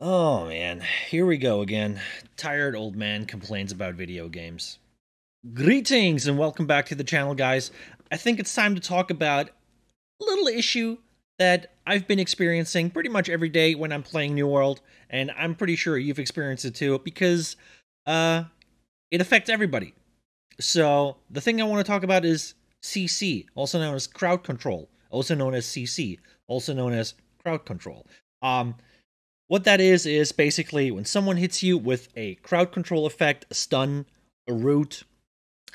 Oh man, here we go again. Tired old man complains about video games. Greetings and welcome back to the channel, guys. I think it's time to talk about a little issue that I've been experiencing pretty much every day when I'm playing New World, and I'm pretty sure you've experienced it too because uh, it affects everybody. So, the thing I want to talk about is CC, also known as crowd control, also known as CC, also known as crowd control. Um, what that is, is basically when someone hits you with a crowd control effect, a stun, a root,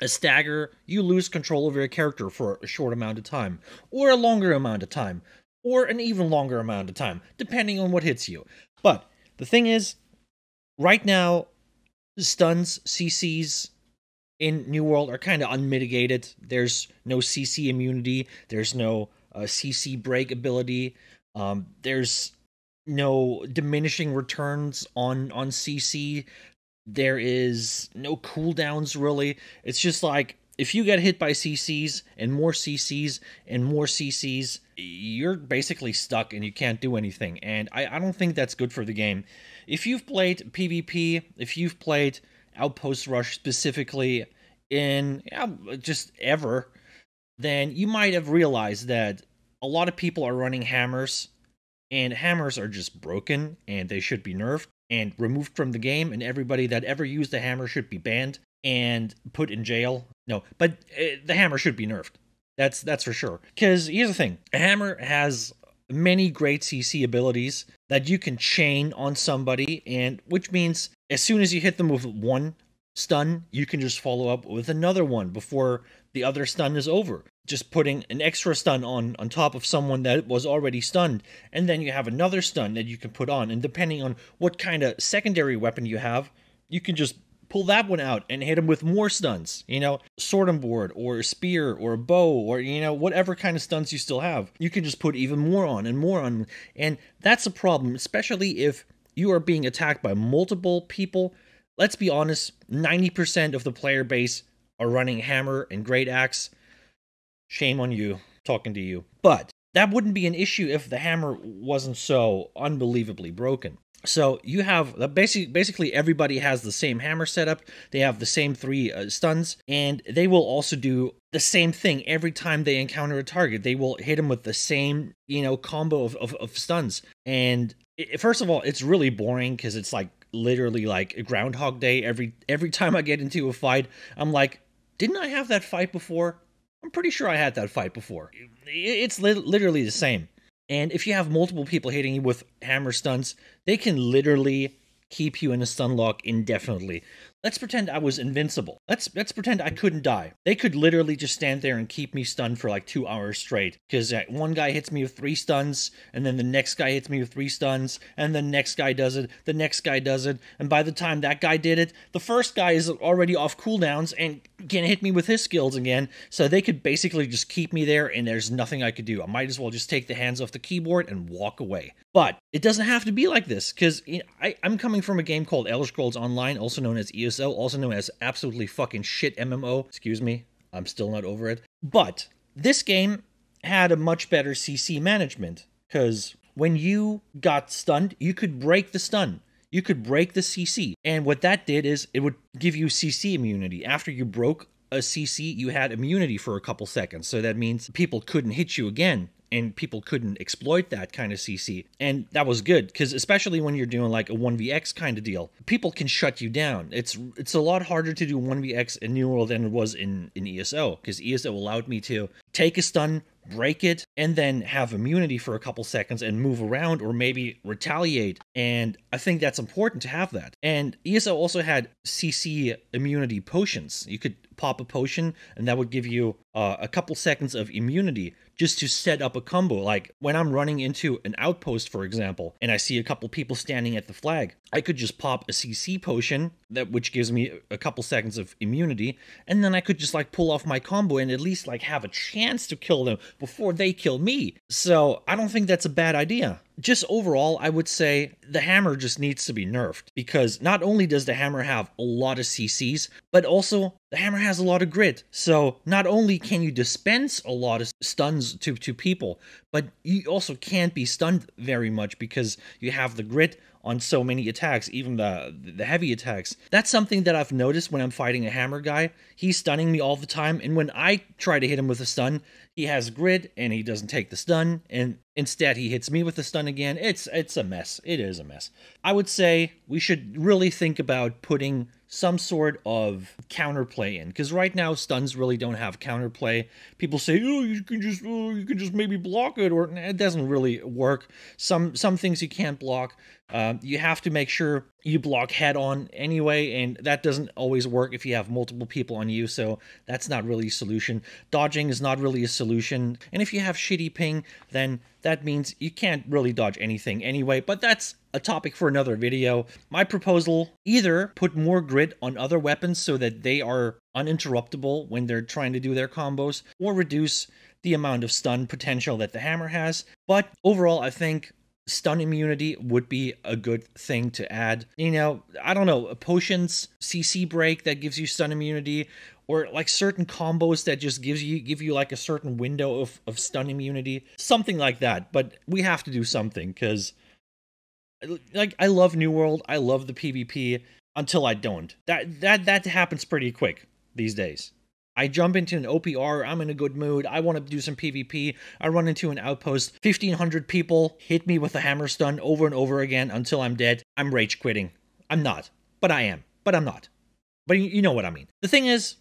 a stagger, you lose control over your character for a short amount of time, or a longer amount of time, or an even longer amount of time, depending on what hits you. But the thing is, right now, stuns, CCs in New World are kind of unmitigated. There's no CC immunity, there's no uh, CC break ability, um, there's no diminishing returns on on CC. There is no cooldowns really. It's just like if you get hit by CCs and more CCs and more CCs, you're basically stuck and you can't do anything. And I, I don't think that's good for the game. If you've played PvP, if you've played Outpost Rush specifically in yeah, just ever, then you might have realized that a lot of people are running hammers and hammers are just broken and they should be nerfed and removed from the game and everybody that ever used a hammer should be banned and put in jail no but uh, the hammer should be nerfed that's that's for sure because here's the thing a hammer has many great cc abilities that you can chain on somebody and which means as soon as you hit them with one stun you can just follow up with another one before the other stun is over just putting an extra stun on on top of someone that was already stunned and then you have another stun that you can put on and depending on what kind of secondary weapon you have you can just pull that one out and hit him with more stuns you know sword and board or a spear or a bow or you know whatever kind of stuns you still have you can just put even more on and more on and that's a problem especially if you are being attacked by multiple people let's be honest 90% of the player base are running hammer and great axe Shame on you, talking to you. But that wouldn't be an issue if the hammer wasn't so unbelievably broken. So you have basically basically everybody has the same hammer setup. They have the same three uh, stuns, and they will also do the same thing every time they encounter a target. They will hit them with the same you know combo of of, of stuns. And it, first of all, it's really boring because it's like literally like Groundhog Day. Every every time I get into a fight, I'm like, didn't I have that fight before? I'm pretty sure I had that fight before. It's li- literally the same. And if you have multiple people hitting you with hammer stuns, they can literally keep you in a stun lock indefinitely. Let's pretend I was invincible. Let's let's pretend I couldn't die. They could literally just stand there and keep me stunned for like 2 hours straight cuz uh, one guy hits me with 3 stuns and then the next guy hits me with 3 stuns and the next guy does it, the next guy does it, and by the time that guy did it, the first guy is already off cooldowns and gonna hit me with his skills again. So they could basically just keep me there and there's nothing I could do. I might as well just take the hands off the keyboard and walk away. But it doesn't have to be like this because you know, I, am coming from a game called Elder Scrolls Online, also known as ESO, also known as absolutely fucking shit MMO. Excuse me, I'm still not over it. But this game had a much better CC management because when you got stunned, you could break the stun you could break the CC. And what that did is it would give you CC immunity. After you broke a CC, you had immunity for a couple seconds. So that means people couldn't hit you again and people couldn't exploit that kind of CC. And that was good because especially when you're doing like a 1vx kind of deal, people can shut you down. It's it's a lot harder to do 1vx in New World than it was in in ESO because ESO allowed me to take a stun, break it, and then have immunity for a couple seconds and move around or maybe retaliate. And I think that's important to have that. And ESO also had CC immunity potions. You could pop a potion, and that would give you uh, a couple seconds of immunity just to set up a combo. Like when I'm running into an outpost, for example, and I see a couple people standing at the flag, I could just pop a CC potion that which gives me a couple seconds of immunity, and then I could just like pull off my combo and at least like have a chance to kill them before they kill me. So I don't think that's a bad idea just overall, I would say the hammer just needs to be nerfed because not only does the hammer have a lot of CCs, but also the hammer has a lot of grit. So not only can you dispense a lot of stuns to, to people, but you also can't be stunned very much because you have the grit on so many attacks, even the the heavy attacks. That's something that I've noticed when I'm fighting a hammer guy. He's stunning me all the time, and when I try to hit him with a stun, he has grid and he doesn't take the stun, and instead he hits me with the stun again. It's it's a mess. It is a mess. I would say we should really think about putting some sort of counterplay in because right now stuns really don't have counterplay. People say, "Oh, you can just oh, you can just maybe block it," or it doesn't really work. Some some things you can't block. Uh, you have to make sure you block head on anyway, and that doesn't always work if you have multiple people on you, so that's not really a solution. Dodging is not really a solution, and if you have shitty ping, then that means you can't really dodge anything anyway, but that's a topic for another video. My proposal, either put more grit on other weapons so that they are uninterruptible when they're trying to do their combos, or reduce the amount of stun potential that the hammer has. But overall, I think stun immunity would be a good thing to add. You know, I don't know, potions, CC break that gives you stun immunity, or like certain combos that just gives you give you like a certain window of, of stun immunity. Something like that. But we have to do something because like I love New World, I love the PvP until I don't. That that that happens pretty quick these days. I jump into an OPR, I'm in a good mood, I want to do some PvP, I run into an outpost, 1500 people hit me with a hammer stun over and over again until I'm dead. I'm rage quitting. I'm not, but I am, but I'm not. But you know what I mean. The thing is,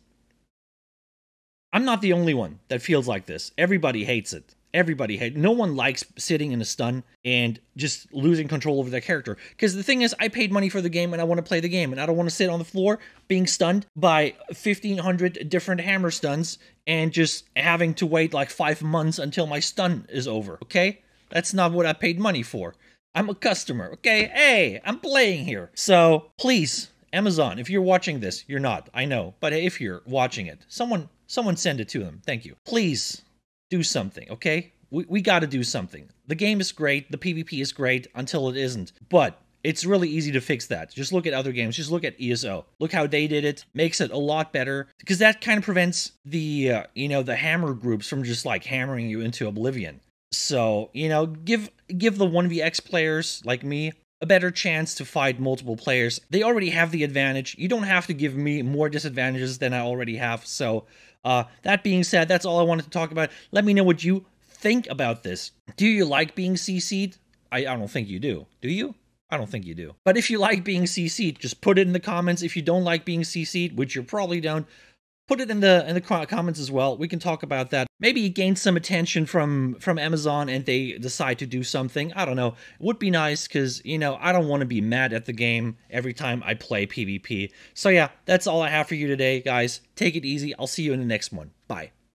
I'm not the only one that feels like this. Everybody hates it everybody had no one likes sitting in a stun and just losing control over their character because the thing is i paid money for the game and i want to play the game and i don't want to sit on the floor being stunned by 1500 different hammer stuns and just having to wait like five months until my stun is over okay that's not what i paid money for i'm a customer okay hey i'm playing here so please amazon if you're watching this you're not i know but if you're watching it someone someone send it to them thank you please do something, okay? We, we got to do something. The game is great, the PvP is great until it isn't. But it's really easy to fix that. Just look at other games. Just look at ESO. Look how they did it. Makes it a lot better because that kind of prevents the uh, you know the hammer groups from just like hammering you into oblivion. So you know, give give the one VX players like me a better chance to fight multiple players. They already have the advantage. You don't have to give me more disadvantages than I already have. So, uh, that being said, that's all I wanted to talk about. Let me know what you think about this. Do you like being CC'd? I, I don't think you do. Do you? I don't think you do. But if you like being CC'd, just put it in the comments. If you don't like being CC'd, which you probably don't, put it in the in the comments as well. We can talk about that. Maybe it some attention from from Amazon and they decide to do something. I don't know. It would be nice because you know I don't want to be mad at the game every time I play PvP. So yeah, that's all I have for you today, guys. Take it easy. I'll see you in the next one. Bye.